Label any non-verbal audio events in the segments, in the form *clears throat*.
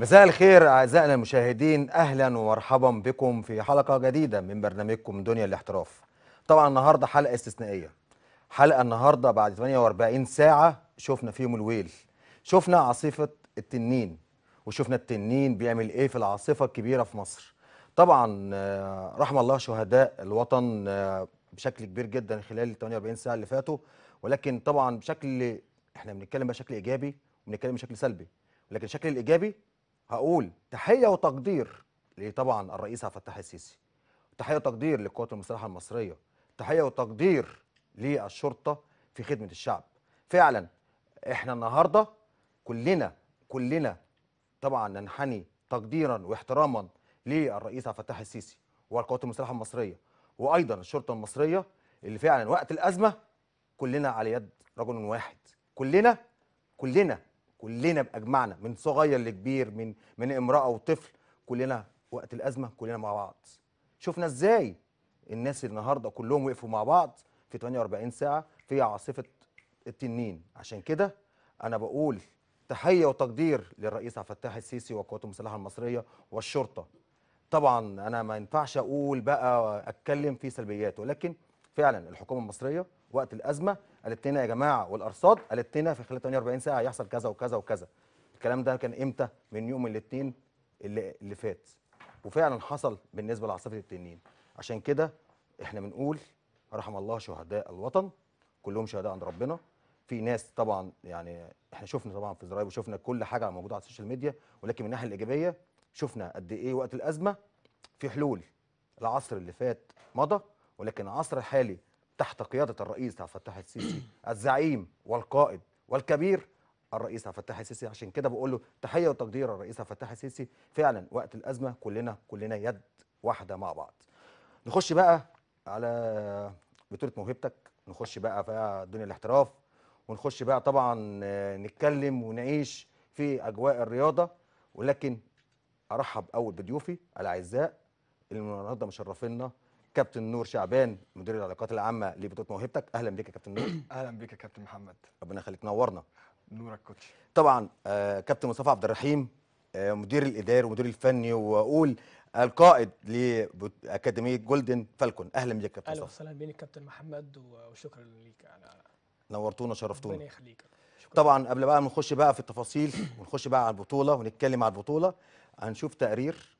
مساء الخير أعزائنا المشاهدين أهلا ومرحبا بكم في حلقة جديدة من برنامجكم دنيا الاحتراف طبعا النهاردة حلقة استثنائية حلقة النهاردة بعد 48 ساعة شفنا فيهم الويل شفنا عاصفة التنين وشفنا التنين بيعمل ايه في العاصفة الكبيرة في مصر طبعا رحم الله شهداء الوطن بشكل كبير جدا خلال 48 ساعة اللي فاتوا ولكن طبعا بشكل احنا بنتكلم بشكل ايجابي وبنتكلم بشكل سلبي لكن الشكل الايجابي هقول تحيه وتقدير لطبعا الرئيس عبد الفتاح السيسي تحيه وتقدير للقوات المسلحه المصريه تحيه وتقدير للشرطه في خدمه الشعب فعلا احنا النهارده كلنا كلنا طبعا ننحني تقديرا واحتراما للرئيس عبد الفتاح السيسي والقوات المسلحه المصريه وايضا الشرطه المصريه اللي فعلا وقت الازمه كلنا على يد رجل واحد كلنا كلنا كلنا باجمعنا من صغير لكبير من من امراه وطفل كلنا وقت الازمه كلنا مع بعض شفنا ازاي الناس النهارده كلهم وقفوا مع بعض في 48 ساعه في عاصفه التنين عشان كده انا بقول تحيه وتقدير للرئيس عبد الفتاح السيسي والقوات المسلحه المصريه والشرطه طبعا انا ما ينفعش اقول بقى اتكلم في سلبيات ولكن فعلا الحكومه المصريه وقت الازمه قالت لنا يا جماعه والارصاد قالت لنا في خلال 48 ساعه هيحصل كذا وكذا وكذا الكلام ده كان امتى من يوم الاثنين اللي, اللي فات وفعلا حصل بالنسبه لعاصفه التنين عشان كده احنا بنقول رحم الله شهداء الوطن كلهم شهداء عند ربنا في ناس طبعا يعني احنا شفنا طبعا في الزرايب وشفنا كل حاجه موجوده على السوشيال ميديا ولكن من الناحيه الايجابيه شفنا قد ايه وقت الازمه في حلول العصر اللي فات مضى ولكن العصر الحالي تحت قيادة الرئيس عبد الفتاح السيسي الزعيم والقائد والكبير الرئيس عبد الفتاح السيسي عشان كده بقول له تحية وتقدير الرئيس عبد الفتاح السيسي فعلا وقت الأزمة كلنا كلنا يد واحدة مع بعض نخش بقى على بطولة موهبتك نخش بقى في دنيا الاحتراف ونخش بقى طبعا نتكلم ونعيش في أجواء الرياضة ولكن أرحب أول بضيوفي الأعزاء اللي النهارده مشرفينا كابتن نور شعبان مدير العلاقات العامه لبطوله موهبتك اهلا بيك يا كابتن نور *clears throat* اهلا بيك يا كابتن محمد ربنا يخليك نورنا نورك كوتش طبعا آه كابتن مصطفى عبد الرحيم آه مدير الاداري ومدير الفني واقول القائد لاكاديميه جولدن فالكون اهلا بيك يا كابتن اهلا وسهلا بيك كابتن محمد وشكرا ليك على نورتونا شرفتونا ربنا يخليك طبعا قبل بقى ما نخش بقى في التفاصيل ونخش بقى على البطوله ونتكلم على البطوله هنشوف تقرير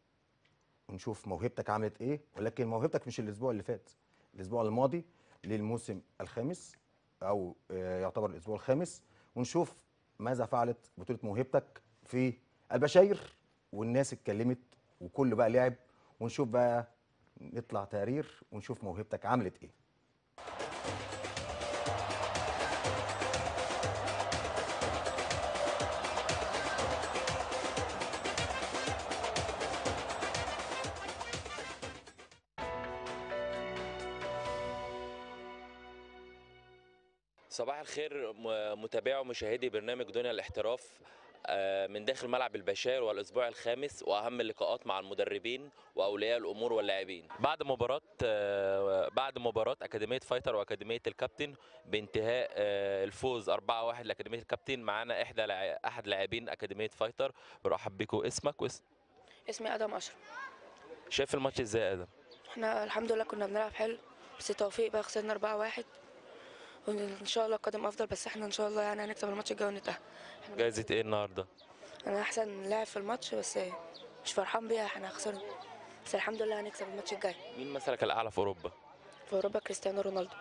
ونشوف موهبتك عملت ايه ولكن موهبتك مش الاسبوع اللي فات الاسبوع الماضي للموسم الخامس او آه، يعتبر الاسبوع الخامس ونشوف ماذا فعلت بطوله موهبتك في البشاير والناس اتكلمت وكل بقى لعب ونشوف بقى نطلع تقرير ونشوف موهبتك عملت ايه الخير متابعي ومشاهدي برنامج دنيا الاحتراف آه، من داخل ملعب البشاير والاسبوع الخامس واهم اللقاءات مع المدربين واولياء الامور واللاعبين بعد مباراه آه، بعد مباراه اكاديميه فايتر واكاديميه الكابتن بانتهاء آه، الفوز 4-1 لاكاديميه الكابتن معانا احدى احد لاعبين اكاديميه فايتر برحب بيكم اسمك واسم اسمي ادم اشرف شايف الماتش ازاي يا ادم احنا الحمد لله كنا بنلعب حلو بس توفيق بقى خسرنا 4-1 وان شاء الله القادم افضل بس احنا ان شاء الله يعني هنكسب الماتش الجاي ونتاهل جايزه ايه النهارده انا احسن لاعب في الماتش بس مش فرحان بيها احنا خسرنا بس الحمد لله هنكسب الماتش الجاي مين مثلك الاعلى في اوروبا في اوروبا كريستيانو رونالدو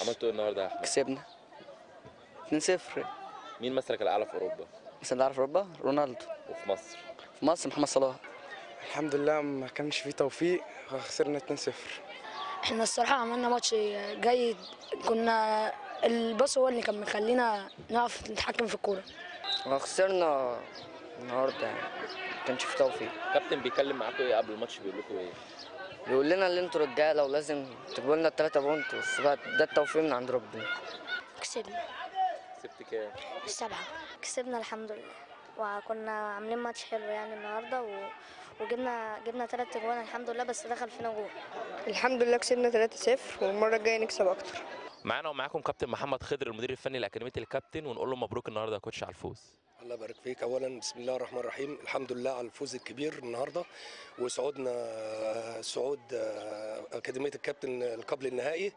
عملتوا إيه النهارده يا احمد كسبنا 2-0 مين مثلك الاعلى في اوروبا؟ مثلك الاعلى عارف اوروبا رونالدو وفي مصر في مصر محمد صلاح الحمد لله ما كانش فيه توفيق خسرنا 2-0 احنا الصراحه عملنا ماتش جيد كنا الباص هو اللي كان مخلينا نعرف نتحكم في الكوره آه، خسرنا النهارده يعني ما كانش فيه توفيق كابتن بيتكلم معاكم ايه قبل الماتش بيقول لكم ايه؟ بيقول لنا اللي انتوا رجاله ولازم تجيبوا لنا الثلاثه بونت بس بقى ده التوفيق من عند ربنا كسبنا كسبت كام؟ سبعة كسبنا الحمد لله وكنا عاملين ماتش حلو يعني النهارده و... وجبنا جبنا ثلاث اجوان الحمد لله بس دخل فينا جول الحمد لله كسبنا 3-0 والمره الجايه نكسب اكتر معانا ومعاكم كابتن محمد خضر المدير الفني لاكاديميه الكابتن ونقول له مبروك النهارده يا كوتش على الفوز الله يبارك فيك اولا بسم الله الرحمن الرحيم الحمد لله على الفوز الكبير النهارده وصعودنا صعود آه، اكاديميه الكابتن قبل النهائي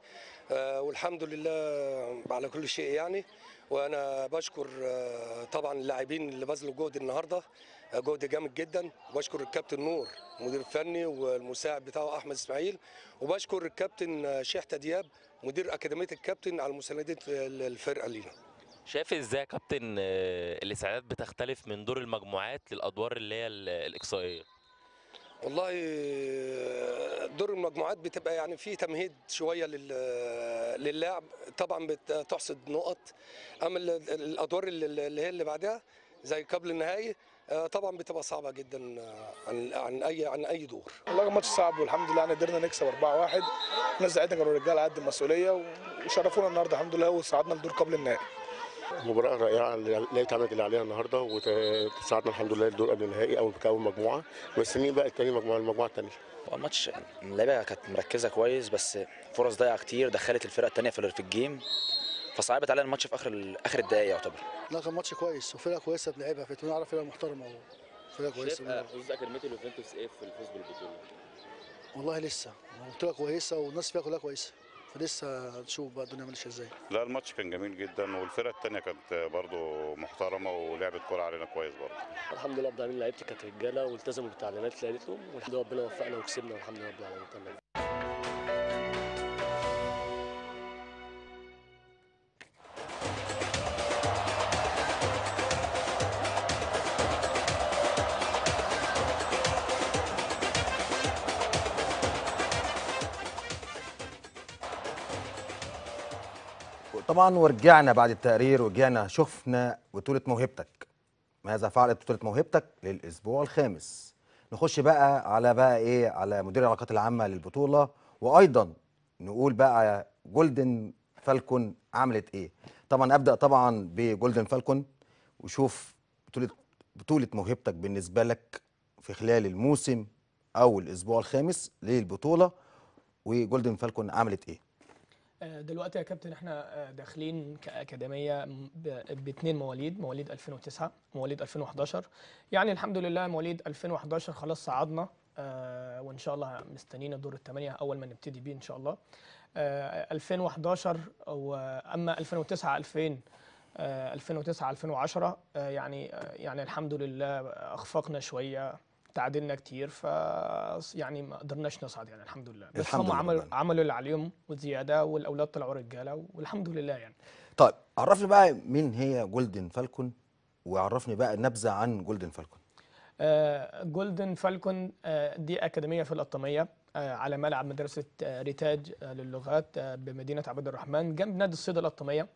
آه، والحمد لله على كل شيء يعني وانا بشكر آه، طبعا اللاعبين اللي بذلوا جهد النهارده آه، جهد جامد جدا وبشكر الكابتن نور المدير الفني والمساعد بتاعه احمد اسماعيل وبشكر الكابتن شحته آه، دياب مدير اكاديميه الكابتن على مسانده الفرقه لينا شايف ازاي كابتن الاستعداد بتختلف من دور المجموعات للادوار اللي هي الاقصائيه والله دور المجموعات بتبقى يعني في تمهيد شويه للاعب طبعا بتحصد نقط اما الادوار اللي هي اللي بعدها زي قبل النهائي طبعا بتبقى صعبه جدا عن عن اي عن اي دور والله الماتش ماتش صعب والحمد لله احنا يعني قدرنا نكسب 4-1 الناس بتاعتنا كانوا رجاله قد المسؤوليه وشرفونا النهارده الحمد لله وصعدنا لدور قبل النهائي مباراة رائعة لقيت عملت اللي عليها النهارده وتساعدنا الحمد لله الدور قبل النهائي اول مجموعة بس مين بقى التاني مجموعة المجموعة التانية الماتش اللعيبة كانت مركزة كويس بس فرص ضايعة كتير دخلت الفرقة التانية في الجيم فصعبت علينا الماتش في اخر اخر الدقايق يعتبر لا كان ماتش كويس وفرقة كويسة بنلعبها في نعرف فرقة محترمة فرقة كويسة فوز اكاديمية اليوفنتوس ايه في الفوز بالبطولة؟ والله لسه قلت لك كويسة والناس فيها كلها كويسة فلسه نشوف بقى الدنيا ماشيه ازاي لا الماتش كان جميل جدا والفرقه الثانيه كانت برده محترمه ولعبت كوره علينا كويس برده الحمد لله رب العالمين لعيبتي كانت رجاله والتزموا بالتعليمات اللي قالت لهم والحمد لله ربنا وفقنا وكسبنا والحمد لله رب العالمين طبعا ورجعنا بعد التقرير ورجعنا شفنا بطولة موهبتك ماذا فعلت بطولة موهبتك للأسبوع الخامس نخش بقى على بقى إيه على مدير العلاقات العامة للبطولة وأيضا نقول بقى جولدن فالكون عملت إيه طبعا أبدأ طبعا بجولدن فالكون وشوف بطولة بطولة موهبتك بالنسبة لك في خلال الموسم أو الأسبوع الخامس للبطولة وجولدن فالكون عملت إيه آه، دلوقتي يا كابتن احنا آه، داخلين كاكاديميه باثنين مواليد مواليد 2009 مواليد 2011 يعني الحمد لله مواليد 2011 خلاص صعدنا آه، وان شاء الله مستنيين الدور الثمانيه اول ما نبتدي بيه ان شاء الله 2011 واما 2009 2000 2009 2010 يعني يعني الحمد لله اخفقنا شويه تعادلنا كتير ف يعني ما قدرناش نصعد يعني الحمد لله بس الحمد هم لله عملوا عملوا اللي عليهم وزياده والاولاد طلعوا رجاله والحمد لله يعني طيب عرفني بقى مين هي جولدن فالكون وعرفني بقى نبذه عن جولدن فالكون آه جولدن فالكون آه دي اكاديميه في القطاميه آه على ملعب مدرسه ريتاج آه، آه، للغات آه، بمدينه عبد الرحمن جنب نادي الصيد القطاميه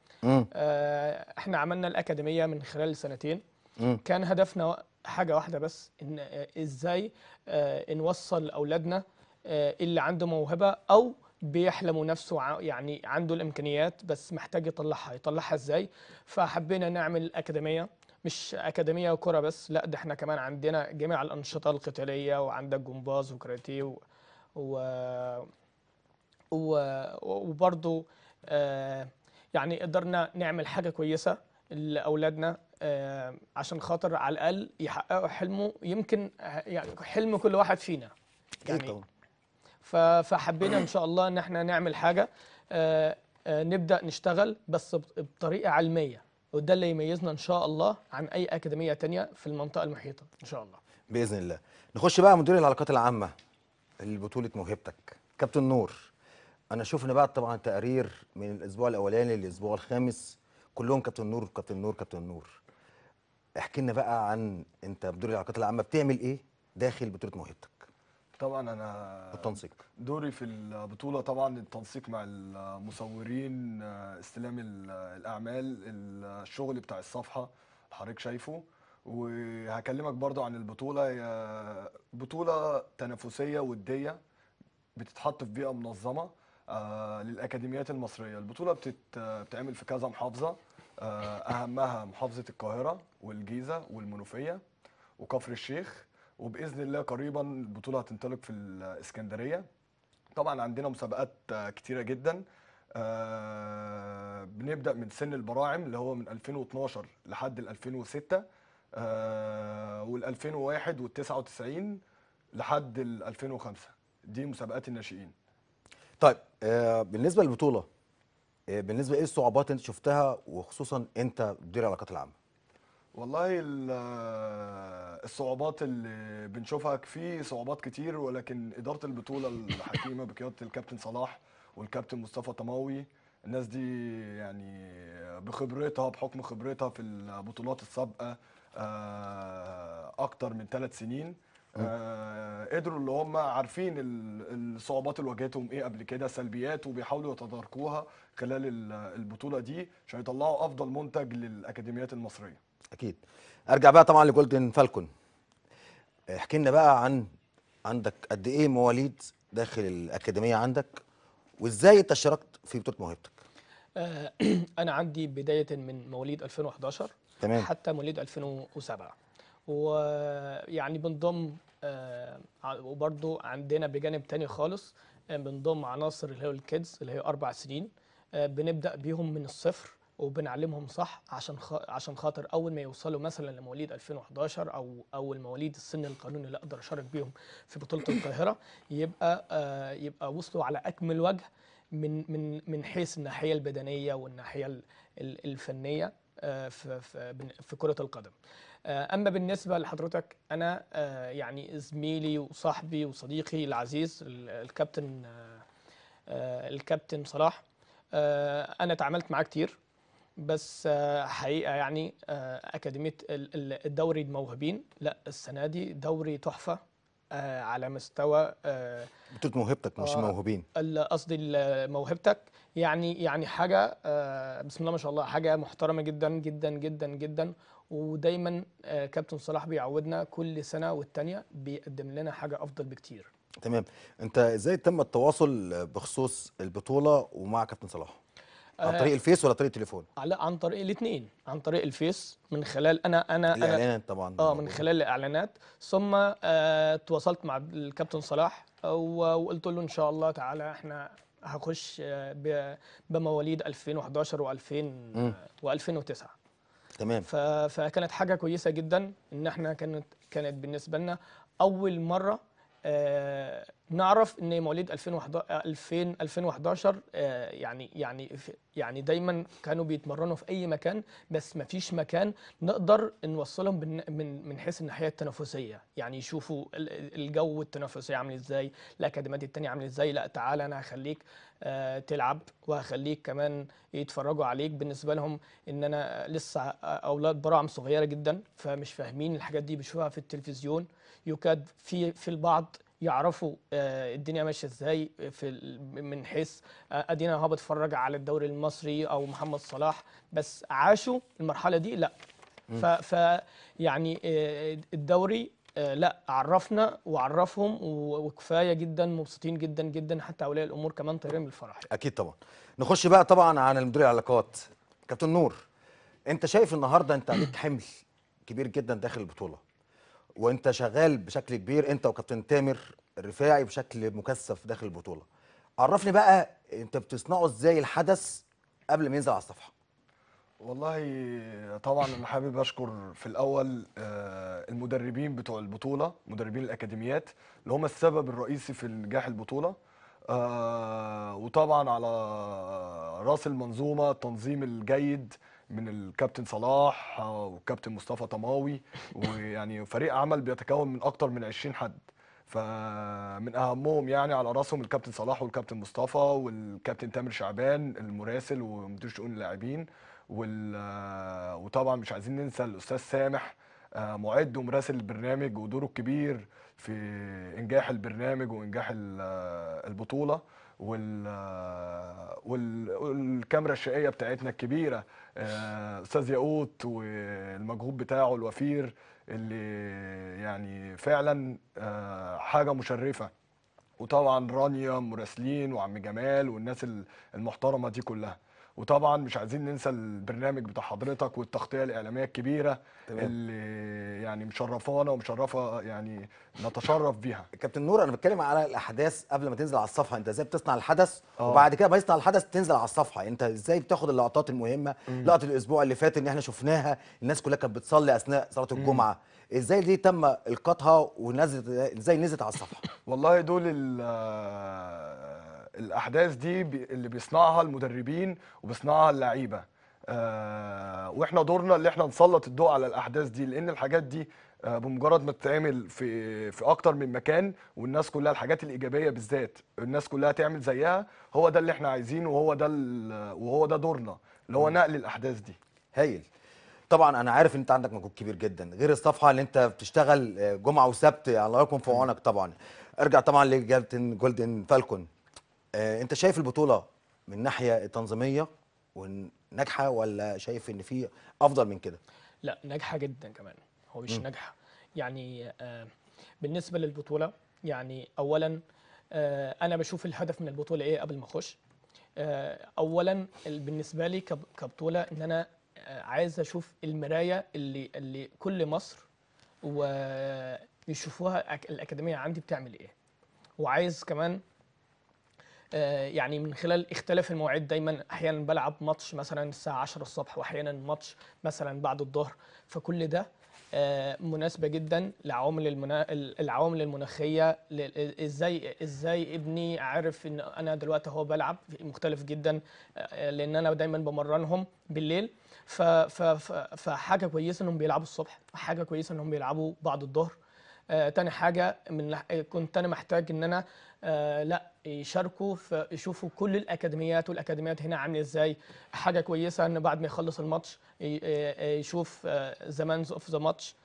احنا عملنا الاكاديميه من خلال سنتين مم. كان هدفنا حاجه واحده بس ان آه، ازاي آه، نوصل اولادنا آه، اللي عنده موهبه او بيحلموا نفسه يعني عنده الامكانيات بس محتاج يطلعها يطلعها ازاي فحبينا نعمل اكاديميه مش اكاديميه وكره بس لا ده احنا كمان عندنا جميع الانشطه القتاليه وعندك جمباز وكاراتيه و... و... و... وبرضو يعني قدرنا نعمل حاجه كويسه لاولادنا آه، عشان خاطر على الاقل يحققوا حلمه يمكن يعني حلم كل واحد فينا يعني فحبينا ان شاء الله ان احنا نعمل حاجه آه، آه، نبدا نشتغل بس بطريقه علميه وده اللي يميزنا ان شاء الله عن اي اكاديميه تانية في المنطقه المحيطه ان شاء الله باذن الله نخش بقى مدير العلاقات العامه لبطوله موهبتك كابتن نور انا شفنا بقى طبعا تقرير من الاسبوع الاولاني للاسبوع الخامس كلهم كابتن نور كابتن نور كابتن نور احكي لنا بقى عن انت بدور العلاقات العامه بتعمل ايه داخل بطوله موهبتك طبعا انا التنسيق دوري في البطوله طبعا التنسيق مع المصورين استلام الاعمال الشغل بتاع الصفحه حضرتك شايفه وهكلمك برضو عن البطوله هي بطوله تنافسيه وديه بتتحط في بيئه منظمه آه، للاكاديميات المصريه البطوله بتتعمل في كذا محافظه آه، اهمها محافظه القاهره والجيزه والمنوفيه وكفر الشيخ وباذن الله قريبا البطوله هتنطلق في الاسكندريه طبعا عندنا مسابقات آه، كتيره جدا آه، بنبدا من سن البراعم اللي هو من 2012 لحد 2006 وال 2001 وال 99 لحد ال 2005 دي مسابقات الناشئين طيب بالنسبه للبطوله آه، بالنسبه ايه الصعوبات اللي انت شفتها وخصوصا انت مدير العلاقات العامه والله آه، الصعوبات اللي بنشوفها في صعوبات كتير ولكن اداره البطوله الحكيمه بقياده الكابتن صلاح والكابتن مصطفى طماوي الناس دي يعني بخبرتها بحكم خبرتها في البطولات السابقه آه، اكتر من ثلاث سنين آه قدروا اللي هم عارفين الصعوبات اللي واجهتهم ايه قبل كده سلبيات وبيحاولوا يتداركوها خلال البطوله دي عشان يطلعوا افضل منتج للاكاديميات المصريه. اكيد. ارجع بقى طبعا لجولدن فالكون. احكي لنا بقى عن عندك قد ايه مواليد داخل الاكاديميه عندك وازاي انت اشتركت في بطوله موهبتك؟ آه، *clears throat* انا عندي بدايه من مواليد 2011 تمام حتى مواليد 2007 ويعني بنضم آه، وبرضو عندنا بجانب تاني خالص آه، بنضم عناصر اللي هو الكيدز اللي هي اربع سنين آه، بنبدا بيهم من الصفر وبنعلمهم صح عشان عشان خاطر اول ما يوصلوا مثلا لمواليد 2011 او اول مواليد السن القانوني اللي اقدر اشارك بيهم في بطوله القاهره يبقى يبقى وصلوا على اكمل وجه من من من حيث الناحيه البدنيه والناحيه الفنيه في في كره القدم. آه، اما بالنسبه لحضرتك انا آه، يعني زميلي وصاحبي وصديقي العزيز الكابتن آه، الكابتن صلاح انا اتعاملت معاه كتير بس حقيقه يعني اكاديميه الدوري الموهوبين لا السنه دي دوري تحفه على مستوى بطوله موهبتك مش موهوبين قصدي موهبتك يعني يعني حاجه بسم الله ما شاء الله حاجه محترمه جدا جدا جدا جدا ودايما آه، كابتن صلاح بيعودنا كل سنه والتانيه بيقدم لنا حاجه افضل بكتير تمام انت ازاي تم التواصل بخصوص البطوله ومع كابتن صلاح عن آه، طريق الفيس ولا طريق التليفون؟ آه، لا عن طريق الاثنين، عن طريق الفيس من خلال انا انا الاعلانات طبعا اه من خلال الاعلانات ثم آه تواصلت مع الكابتن صلاح وقلت له ان شاء الله تعالى احنا هخش بمواليد 2011 و2000 و2009 تمام فكانت حاجه كويسه جدا ان احنا كانت كانت بالنسبه لنا اول مره آه، نعرف ان مواليد 2000 2011 آه، يعني يعني يعني دايما كانوا بيتمرنوا في اي مكان بس ما فيش مكان نقدر نوصلهم من من حيث الناحيه التنافسيه يعني يشوفوا الجو التنافسي عامل ازاي الاكاديميات الثانيه عامل ازاي لا تعالى انا هخليك آه، تلعب وهخليك كمان يتفرجوا عليك بالنسبه لهم ان انا لسه اولاد براعم صغيره جدا فمش فاهمين الحاجات دي بيشوفها في التلفزيون يكاد في في البعض يعرفوا آه، الدنيا ماشيه ازاي في من حيث آه، ادينا اهو بتفرج على الدوري المصري او محمد صلاح بس عاشوا المرحله دي لا ف, ف يعني آه، الدوري لا عرفنا وعرفهم وكفايه جدا مبسوطين جدا جدا حتى اولياء الامور كمان طايرين بالفرح اكيد طبعا نخش بقى طبعا عن المدير العلاقات كابتن نور انت شايف النهارده انت عليك حمل كبير جدا داخل البطوله وانت شغال بشكل كبير انت وكابتن تامر الرفاعي بشكل مكثف داخل البطوله عرفني بقى انت بتصنعه ازاي الحدث قبل ما ينزل على الصفحه والله طبعا انا حابب اشكر في الاول آه، المدربين بتوع البطوله مدربين الاكاديميات اللي هم السبب الرئيسي في نجاح البطوله آه، وطبعا على راس المنظومه التنظيم الجيد من الكابتن صلاح والكابتن مصطفى طماوي *laughs* ويعني فريق عمل بيتكون من اكتر من 20 حد فمن اهمهم يعني على راسهم الكابتن صلاح والكابتن مصطفى والكابتن تامر شعبان المراسل ومدير شؤون اللاعبين آه، وطبعا مش عايزين ننسى الاستاذ سامح آه، معد ومراسل البرنامج ودوره الكبير في انجاح البرنامج وانجاح آه، البطوله وال والكاميرا الشقيه بتاعتنا الكبيره آه، استاذ ياقوت والمجهود بتاعه الوفير اللي يعني فعلا آه، حاجه مشرفه وطبعا رانيا مراسلين وعم جمال والناس المحترمه دي كلها وطبعا مش عايزين ننسى البرنامج بتاع حضرتك والتغطيه الاعلاميه الكبيره طبعا. اللي يعني مشرفانا ومشرفه يعني نتشرف بيها كابتن نور انا بتكلم على الاحداث قبل ما تنزل على الصفحه انت ازاي بتصنع الحدث أوه. وبعد كده ما يصنع الحدث تنزل على الصفحه انت ازاي بتاخد اللقطات المهمه لقطه الاسبوع اللي فات اللي احنا شفناها الناس كلها كانت بتصلي اثناء صلاه الجمعه ازاي دي تم القاطها ونزلت ازاي نزلت على الصفحه والله دول الاحداث دي اللي بيصنعها المدربين وبيصنعها اللعيبه آه واحنا دورنا اللي احنا نسلط الضوء على الاحداث دي لان الحاجات دي آه بمجرد ما تتعمل في في اكتر من مكان والناس كلها الحاجات الايجابيه بالذات الناس كلها تعمل زيها هو ده اللي احنا عايزينه وهو ده وهو ده دورنا اللي هو نقل الاحداث دي هايل طبعا انا عارف ان انت عندك مجهود كبير جدا غير الصفحه اللي انت بتشتغل آه، جمعه وسبت الله يكون في عونك طبعا ارجع طبعا لكابتن جولدن فالكون آه، انت شايف البطوله من ناحيه تنظيميه وناجحه ولا شايف ان في افضل من كده لا ناجحه جدا كمان هو مش ناجحه يعني آه، بالنسبه للبطوله يعني اولا آه، انا بشوف الهدف من البطوله ايه قبل ما اخش اولا بالنسبه لي كبطوله ان انا عايز اشوف المرايه اللي اللي كل مصر ويشوفوها الاكاديميه عندي بتعمل ايه وعايز كمان آه، يعني من خلال اختلاف المواعيد دايما احيانا بلعب ماتش مثلا الساعه 10 الصبح واحيانا ماتش مثلا بعد الظهر فكل ده آه، مناسبه جدا لعوامل المنا... العوامل المناخيه ازاي ازاي ابني عارف ان انا دلوقتي هو بلعب مختلف جدا آه، لان انا دايما بمرنهم بالليل ف... ف... فحاجه كويسه انهم بيلعبوا الصبح حاجه كويسه انهم بيلعبوا بعد الظهر آه، تاني حاجه من آه، كنت انا محتاج ان انا آه، لا يشاركوا في يشوفوا كل الاكاديميات والاكاديميات هنا عامله ازاي حاجه كويسه ان بعد ما يخلص الماتش يشوف زمانز اوف ذا ماتش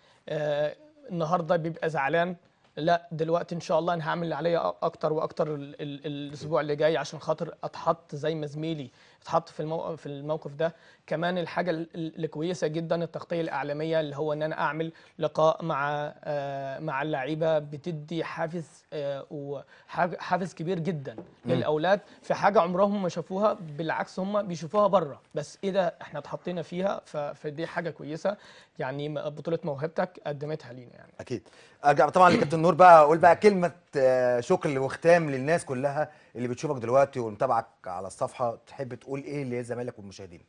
النهارده بيبقى زعلان لا دلوقتي ان شاء الله انا هعمل اللي عليا اكتر واكتر الاسبوع اللي جاي عشان خاطر اتحط زي ما زميلي اتحط في الموقف في الموقف ده كمان الحاجه اللي كويسه جدا التغطيه الاعلاميه اللي هو ان انا اعمل لقاء مع آه، مع اللعيبه بتدي حافز آه، وحافز كبير جدا للاولاد في حاجه عمرهم ما شافوها بالعكس هم بيشوفوها بره بس ايه ده احنا اتحطينا فيها فدي حاجه كويسه يعني بطوله موهبتك قدمتها لينا يعني اكيد ارجع طبعا لكابتن نور بقى اقول بقى كلمه آه، شكر وختام للناس كلها اللي بتشوفك دلوقتي ومتابعك على الصفحه تحب تقول ايه للزمالك والمشاهدين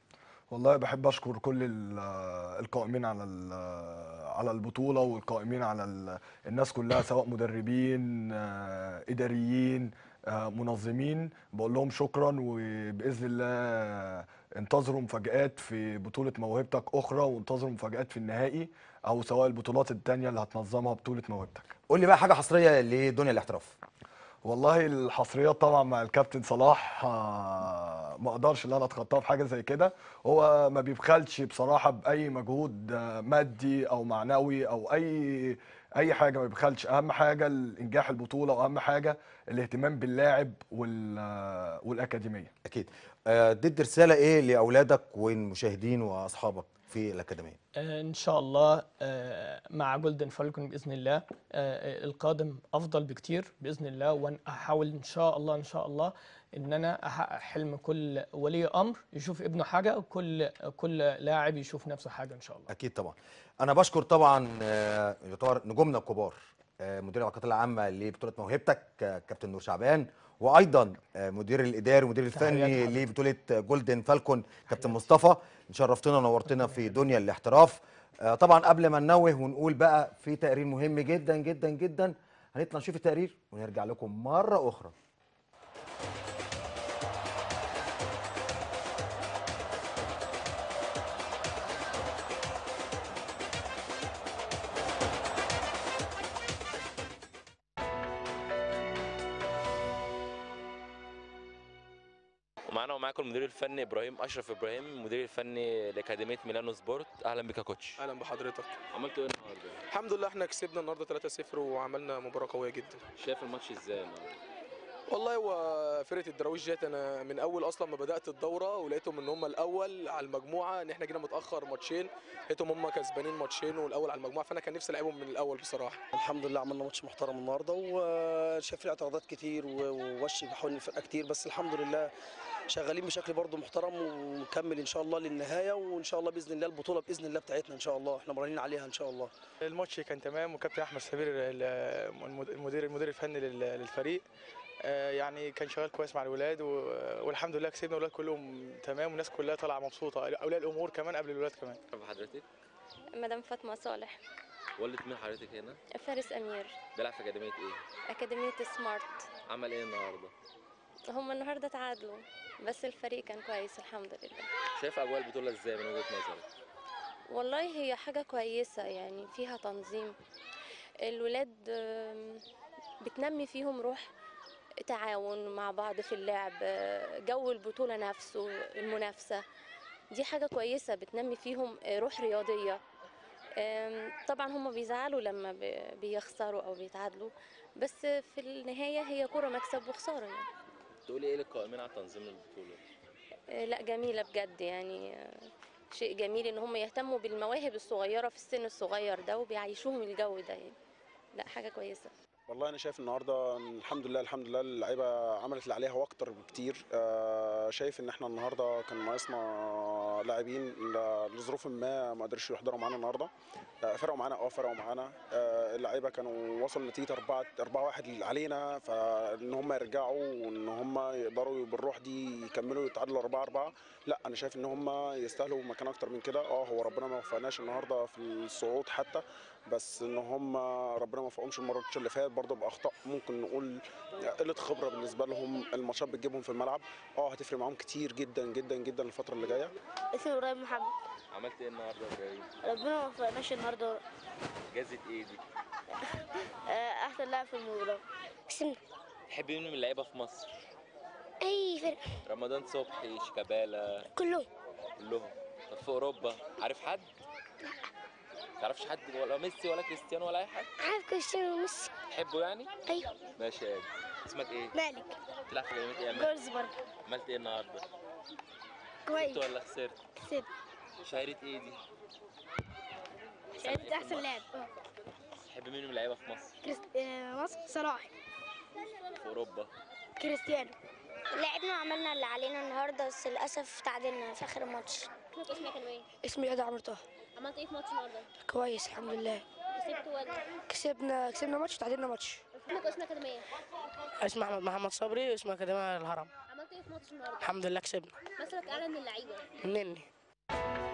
والله بحب اشكر كل آه، القائمين على آه، على البطوله والقائمين على الناس كلها سواء مدربين آه، اداريين منظمين بقول لهم شكرا وباذن الله انتظروا مفاجات في بطوله موهبتك اخرى وانتظروا مفاجات في النهائي او سواء البطولات الثانيه اللي هتنظمها بطوله موهبتك قول لي بقى حاجه حصريه لدنيا الاحتراف والله الحصريات طبعا مع الكابتن صلاح آه، ما اقدرش ان انا اتخطاها في حاجه زي كده هو ما بيبخلش بصراحه باي مجهود آه، مادي او معنوي او اي اي حاجه ما بيبخلش اهم حاجه الانجاح البطوله واهم حاجه الاهتمام باللاعب آه، والاكاديميه اكيد ضد رساله ايه لاولادك والمشاهدين واصحابك في الأكاديمية آه، إن شاء الله آه، مع جولدن فالكون بإذن الله آه، القادم أفضل بكتير بإذن الله وأنا أحاول إن شاء الله إن شاء الله ان انا احقق حلم كل ولي امر يشوف ابنه حاجه وكل كل لاعب يشوف نفسه حاجه ان شاء الله اكيد طبعا انا بشكر طبعا يعتبر نجومنا الكبار مدير العلاقات العامه لبطوله موهبتك كابتن نور شعبان وايضا مدير الاداري ومدير الفني لبطوله جولدن فالكون كابتن مصطفى شرفتنا ونورتنا في دنيا الاحتراف آه، طبعا قبل ما ننوه ونقول بقى في تقرير مهم جدا جدا جدا هنطلع نشوف التقرير ونرجع لكم مره اخرى معانا ومعاكم المدير الفني ابراهيم اشرف ابراهيم المدير الفني لاكاديميه ميلانو سبورت اهلا بك يا كوتش اهلا بحضرتك عملت ايه النهارده الحمد لله احنا كسبنا النهارده 3-0 وعملنا مباراه قويه جدا شايف الماتش ازاي النهارده والله هو فرقه الدراويش ديت انا من اول اصلا ما بدات الدوره ولقيتهم ان هم الاول على المجموعه ان احنا جينا متاخر ماتشين لقيتهم هم كسبانين ماتشين والاول على المجموعه فانا كان نفسي العبهم من الاول بصراحه الحمد لله عملنا ماتش محترم النهارده وشاف اعتراضات كتير ووش حول الفرقه كتير بس الحمد لله شغالين بشكل برضو محترم ونكمل ان شاء الله للنهايه وان شاء الله باذن الله البطوله باذن الله بتاعتنا ان شاء الله احنا مرنين عليها ان شاء الله الماتش كان تمام وكابتن احمد سمير المدير المدير الفني للفريق آه، يعني كان شغال كويس مع الولاد والحمد لله كسبنا الولاد كلهم تمام والناس كلها طالعه مبسوطه اولياء الامور كمان قبل الولاد كمان كيف حضرتك مدام فاطمه صالح والدة مين حضرتك هنا؟ فارس امير بيلعب في اكاديميه ايه؟ اكاديميه سمارت عمل ايه النهارده؟ هم النهارده تعادلوا بس الفريق كان كويس الحمد لله شايف اجواء البطوله ازاي من وجهه نظرك والله هي حاجه كويسه يعني فيها تنظيم الولاد بتنمي فيهم روح تعاون مع بعض في اللعب جو البطوله نفسه المنافسه دي حاجه كويسه بتنمي فيهم روح رياضيه طبعا هم بيزعلوا لما بيخسروا او بيتعادلوا بس في النهايه هي كره مكسب وخساره يعني تقولي ايه للقائمين على تنظيم البطوله آه، لا جميله بجد يعني آه، شيء جميل ان هم يهتموا بالمواهب الصغيره في السن الصغير ده وبيعيشوهم الجو ده يعني لا حاجه كويسه والله انا شايف النهارده الحمد لله الحمد لله اللعيبه عملت اللي عليها واكتر بكتير آه، شايف ان احنا النهارده كان ناقصنا لاعبين لظروف ما ما قدرش يحضروا معانا النهارده آه، فرقوا معانا اه فرقوا معانا آه، اللعيبه كانوا وصلوا نتيجه 4 4 1 علينا فان هم يرجعوا وان هم يقدروا بالروح دي يكملوا يتعادلوا 4 4 لا انا شايف ان هم يستاهلوا مكان اكتر من كده اه هو ربنا ما وفقناش النهارده في الصعود حتى بس ان هم ربنا ما وفقهمش الماتش اللي فات برضه باخطاء ممكن نقول قله خبره بالنسبه لهم الماتشات بتجيبهم في الملعب اه هتفرق معاهم كتير جدا جدا جدا الفتره اللي جايه اسمي ابراهيم محمد عملت ايه النهارده يا ابراهيم؟ ربنا ما وفقناش النهارده جازة ايه دي؟ *laughs* آه، احسن لاعب في المباراه اسمي تحب مين من اللعيبه في مصر؟ اي فرقه رمضان صبحي شيكابالا كلهم كلهم طب في اوروبا عارف حد؟ ما تعرفش حد ولا ميسي ولا كريستيانو ولا اي حد؟ عارف كريستيانو وميسي تحبه يعني ايوه ماشي يا اسمك ايه مالك بتلعب في يا ايه جولز برضه عملت ايه النهارده كويس ولا خسرت كسبت شهيره ايه دي شهيره احسن لاعب أه. تحب مين من اللعيبه في مصر كريست... آه مصر صلاح في اوروبا كريستيانو لعبنا وعملنا اللي علينا النهارده بس للاسف تعادلنا في اخر الماتش اسمك كان ايه اسمي ادى عمرو طه عملت ايه في ماتش النهارده؟ كويس الحمد لله ولا كسبنا كسبنا ماتش وتعادلنا ماتش اسمك اسم اكاديميه اسم احمد محمد صبري واسم اكاديميه الهرم عملت ايه في ماتش النهارده؟ الحمد لله كسبنا مثلك اعلى من اللعيبه مني